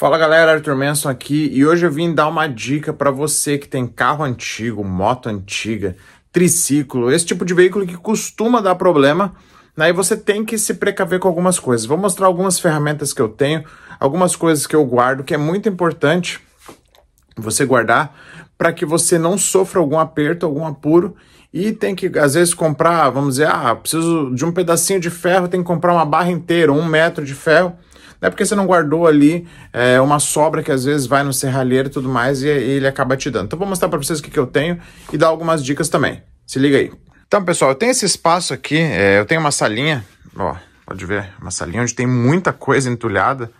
Fala galera, Arthur Manson aqui e hoje eu vim dar uma dica para você que tem carro antigo, moto antiga, triciclo, esse tipo de veículo que costuma dar problema, aí né, você tem que se precaver com algumas coisas. Vou mostrar algumas ferramentas que eu tenho, algumas coisas que eu guardo, que é muito importante você guardar para que você não sofra algum aperto, algum apuro e tem que às vezes comprar, vamos dizer, ah, preciso de um pedacinho de ferro, tem que comprar uma barra inteira, um metro de ferro não é porque você não guardou ali é, uma sobra que às vezes vai no serralheiro e tudo mais e, e ele acaba te dando. Então vou mostrar para vocês o que, que eu tenho e dar algumas dicas também. Se liga aí. Então, pessoal, eu tenho esse espaço aqui, é, eu tenho uma salinha, ó, pode ver, uma salinha onde tem muita coisa entulhada,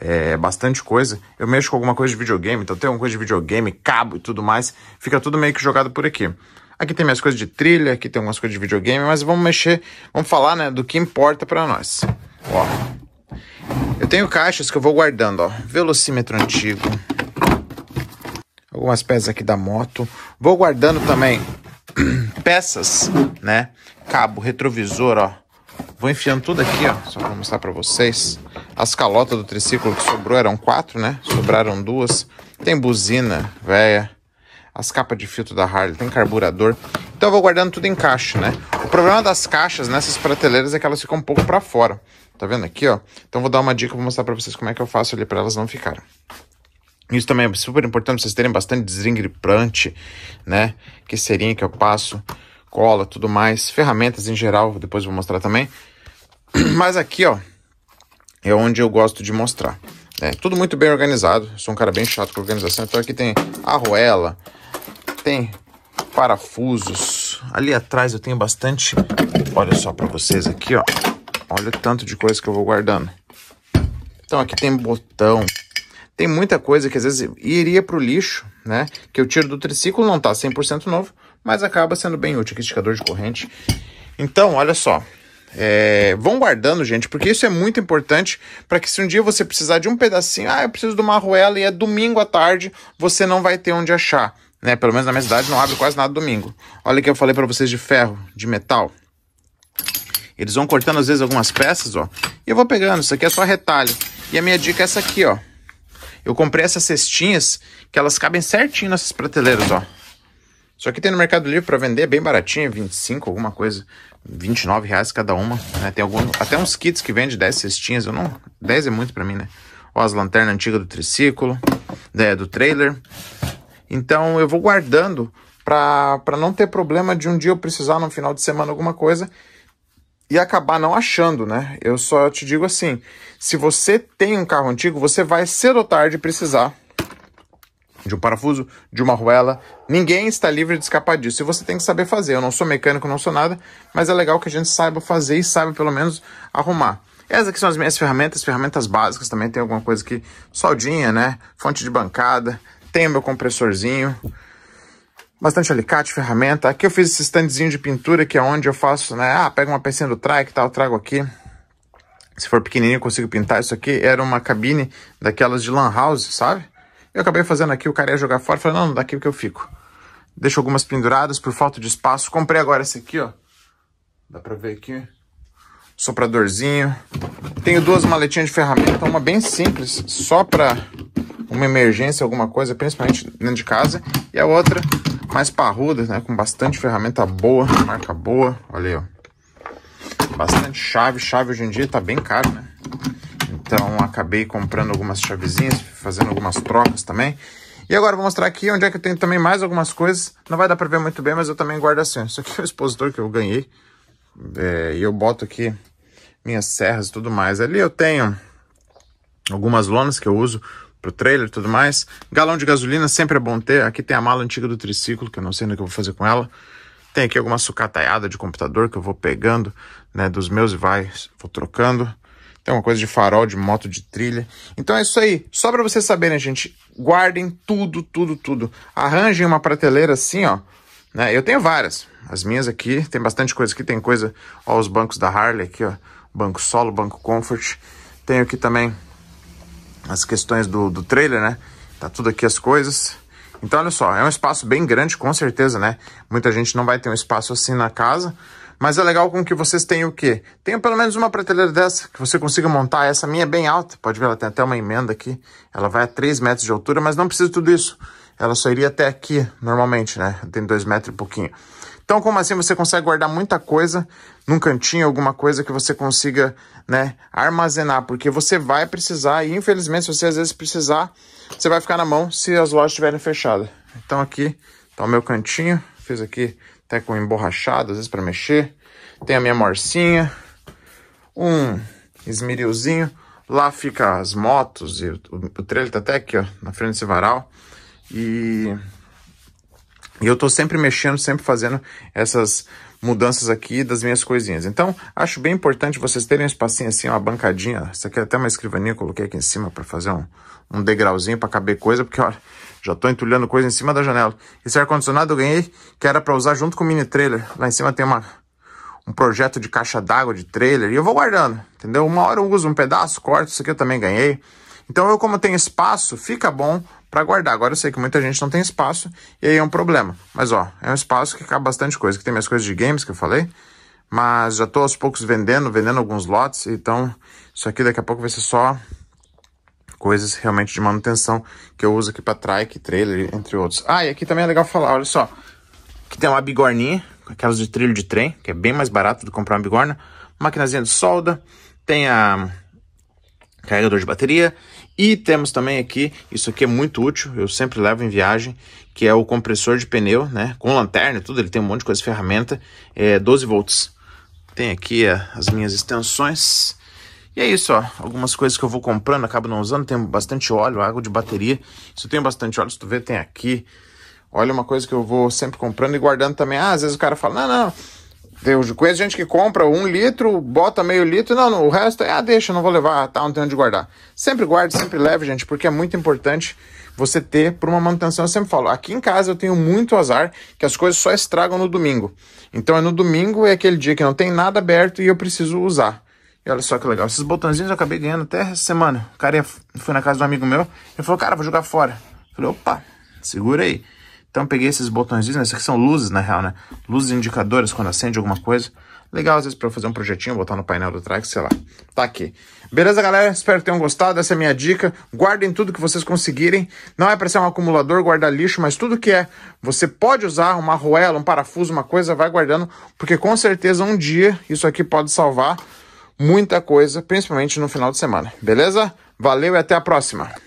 é, bastante coisa. Eu mexo com alguma coisa de videogame, então tem alguma coisa de videogame, cabo e tudo mais, fica tudo meio que jogado por aqui. Aqui tem minhas coisas de trilha, aqui tem algumas coisas de videogame, mas vamos mexer, vamos falar, né, do que importa para nós. Ó, eu tenho caixas que eu vou guardando, ó. Velocímetro antigo. Algumas peças aqui da moto. Vou guardando também peças, né? Cabo, retrovisor, ó. Vou enfiando tudo aqui, ó. Só pra mostrar pra vocês. As calotas do triciclo que sobrou eram quatro, né? Sobraram duas. Tem buzina, velha. As capas de filtro da Harley. Tem carburador. Então eu vou guardando tudo em caixa, né? O problema das caixas nessas prateleiras é que elas ficam um pouco para fora. Tá vendo aqui, ó? Então vou dar uma dica, vou mostrar pra vocês como é que eu faço ali pra elas não ficarem. Isso também é super importante vocês terem bastante desengripante, né? Que serinha que eu passo, cola, tudo mais. Ferramentas em geral, depois vou mostrar também. Mas aqui, ó, é onde eu gosto de mostrar. É, tudo muito bem organizado. sou um cara bem chato com organização. Então aqui tem arruela, tem parafusos. Ali atrás eu tenho bastante... Olha só pra vocês aqui, ó. Olha o tanto de coisa que eu vou guardando. Então aqui tem botão. Tem muita coisa que às vezes iria para o lixo, né? Que eu tiro do triciclo, não tá 100% novo, mas acaba sendo bem útil. Aqui esticador de corrente. Então, olha só. É, vão guardando, gente, porque isso é muito importante para que se um dia você precisar de um pedacinho, ah, eu preciso de uma arruela e é domingo à tarde, você não vai ter onde achar. Né? Pelo menos na minha cidade não abre quase nada domingo. Olha que eu falei para vocês de ferro, de metal. Eles vão cortando às vezes algumas peças, ó. E eu vou pegando, isso aqui é só retalho. E a minha dica é essa aqui, ó. Eu comprei essas cestinhas que elas cabem certinho nessas prateleiras, ó. Isso aqui tem no Mercado Livre para vender, bem baratinho, 25, alguma coisa. 29 reais cada uma, né? Tem algum, até uns kits que vende 10 cestinhas, eu não... 10 é muito para mim, né? Ó, as lanternas antigas do triciclo, né, do trailer. Então, eu vou guardando para não ter problema de um dia eu precisar no final de semana alguma coisa e acabar não achando, né? Eu só te digo assim: se você tem um carro antigo, você vai cedo ou tarde precisar de um parafuso, de uma arruela. Ninguém está livre de escapar disso. E você tem que saber fazer. Eu não sou mecânico, não sou nada, mas é legal que a gente saiba fazer e saiba pelo menos arrumar. Essas aqui são as minhas ferramentas, ferramentas básicas. Também tem alguma coisa aqui, soldinha, né? Fonte de bancada. Tem o meu compressorzinho bastante alicate, ferramenta. Aqui eu fiz esse standzinho de pintura, que é onde eu faço, né? Ah, pega uma pecinha do track e tal, trago aqui. Se for pequenininho, consigo pintar. Isso aqui era uma cabine daquelas de lan house, sabe? Eu acabei fazendo aqui, o cara ia jogar fora. Falei, não, não daqui que eu fico. Deixo algumas penduradas por falta de espaço. Comprei agora esse aqui, ó. Dá pra ver aqui. Sopradorzinho. Tenho duas maletinhas de ferramenta. Uma bem simples, só pra uma emergência, alguma coisa, principalmente dentro de casa. E a outra mais parrudas, né? Com bastante ferramenta boa, marca boa. Olha aí, ó. Bastante chave. Chave hoje em dia tá bem caro, né? Então acabei comprando algumas chavezinhas, fazendo algumas trocas também. E agora vou mostrar aqui onde é que eu tenho também mais algumas coisas. Não vai dar pra ver muito bem, mas eu também guardo assim. Isso aqui é o expositor que eu ganhei. É, e eu boto aqui minhas serras e tudo mais. Ali eu tenho algumas lonas que eu uso pro trailer e tudo mais. Galão de gasolina sempre é bom ter. Aqui tem a mala antiga do triciclo, que eu não sei o que eu vou fazer com ela. Tem aqui alguma sucataiada de computador que eu vou pegando, né, dos meus e vai, vou trocando. Tem uma coisa de farol, de moto, de trilha. Então é isso aí. Só para vocês saberem, gente, guardem tudo, tudo, tudo. Arranjem uma prateleira assim, ó. Né? Eu tenho várias. As minhas aqui, tem bastante coisa aqui. Tem coisa, ó, os bancos da Harley aqui, ó. Banco solo, banco comfort. Tenho aqui também as questões do, do trailer, né? Tá tudo aqui as coisas. Então, olha só, é um espaço bem grande, com certeza, né? Muita gente não vai ter um espaço assim na casa, mas é legal com que vocês tenham o quê? Tenham pelo menos uma prateleira dessa, que você consiga montar. Essa minha é bem alta, pode ver, ela tem até uma emenda aqui. Ela vai a 3 metros de altura, mas não precisa de tudo isso ela só iria até aqui, normalmente, né? Tem dois metros e pouquinho. Então, como assim você consegue guardar muita coisa num cantinho, alguma coisa que você consiga, né, armazenar, porque você vai precisar e infelizmente se você às vezes precisar, você vai ficar na mão se as lojas estiverem fechadas. Então aqui tá o meu cantinho, fiz aqui até com emborrachado, às vezes para mexer. Tem a minha morcinha, um esmirilzinho, lá fica as motos e o, o trailer tá até aqui, ó, na frente desse varal. E eu tô sempre mexendo, sempre fazendo essas mudanças aqui das minhas coisinhas. Então, acho bem importante vocês terem um espacinho assim, uma bancadinha. Isso aqui é até uma escrivaninha, coloquei aqui em cima para fazer um, um degrauzinho para caber coisa, porque olha, já estou entulhando coisa em cima da janela. Esse ar-condicionado eu ganhei, que era para usar junto com o mini trailer. Lá em cima tem uma, um projeto de caixa d'água de trailer e eu vou guardando, entendeu? Uma hora eu uso um pedaço, corto, isso aqui eu também ganhei. Então eu como tenho espaço, fica bom para guardar. Agora eu sei que muita gente não tem espaço e aí é um problema. Mas ó, é um espaço que cabe bastante coisa, que tem minhas coisas de games que eu falei, mas já tô aos poucos vendendo, vendendo alguns lotes, então isso aqui daqui a pouco vai ser só coisas realmente de manutenção que eu uso aqui para trike, trailer, entre outros. Ah, e aqui também é legal falar, olha só, que tem uma bigorninha, aquelas de trilho de trem, que é bem mais barato do que comprar uma bigorna, maquinazinha de solda, tem a carregador de bateria, e temos também aqui, isso aqui é muito útil, eu sempre levo em viagem, que é o compressor de pneu, né? Com lanterna e tudo, ele tem um monte de coisa, ferramenta, é 12 volts. Tem aqui é, as minhas extensões. E é isso, ó. Algumas coisas que eu vou comprando, acabo não usando. Tem bastante óleo, água de bateria. Se tem tenho bastante óleo, se tu vê, tem aqui. Olha uma coisa que eu vou sempre comprando e guardando também. Ah, às vezes o cara fala, não, não, eu conheço gente que compra um litro, bota meio litro, não, não o resto é, ah, deixa, não vou levar, tá, não tem onde guardar. Sempre guarde, sempre leve, gente, porque é muito importante você ter para uma manutenção. Eu sempre falo, aqui em casa eu tenho muito azar que as coisas só estragam no domingo. Então é no domingo, é aquele dia que não tem nada aberto e eu preciso usar. E olha só que legal, esses botãozinhos eu acabei ganhando até essa semana. O cara foi na casa de um amigo meu, ele falou, cara, vou jogar fora. Eu falei, opa, segura aí. Então peguei esses botõezinhos, né? aqui são luzes, na real, né? Luzes indicadoras quando acende alguma coisa. Legal, às vezes, pra fazer um projetinho, botar no painel do track, sei lá. Tá aqui. Beleza, galera? Espero que tenham gostado. Essa é a minha dica. Guardem tudo que vocês conseguirem. Não é pra ser um acumulador, guardar lixo, mas tudo que é. Você pode usar uma arruela, um parafuso, uma coisa, vai guardando, porque com certeza um dia isso aqui pode salvar muita coisa, principalmente no final de semana. Beleza? Valeu e até a próxima!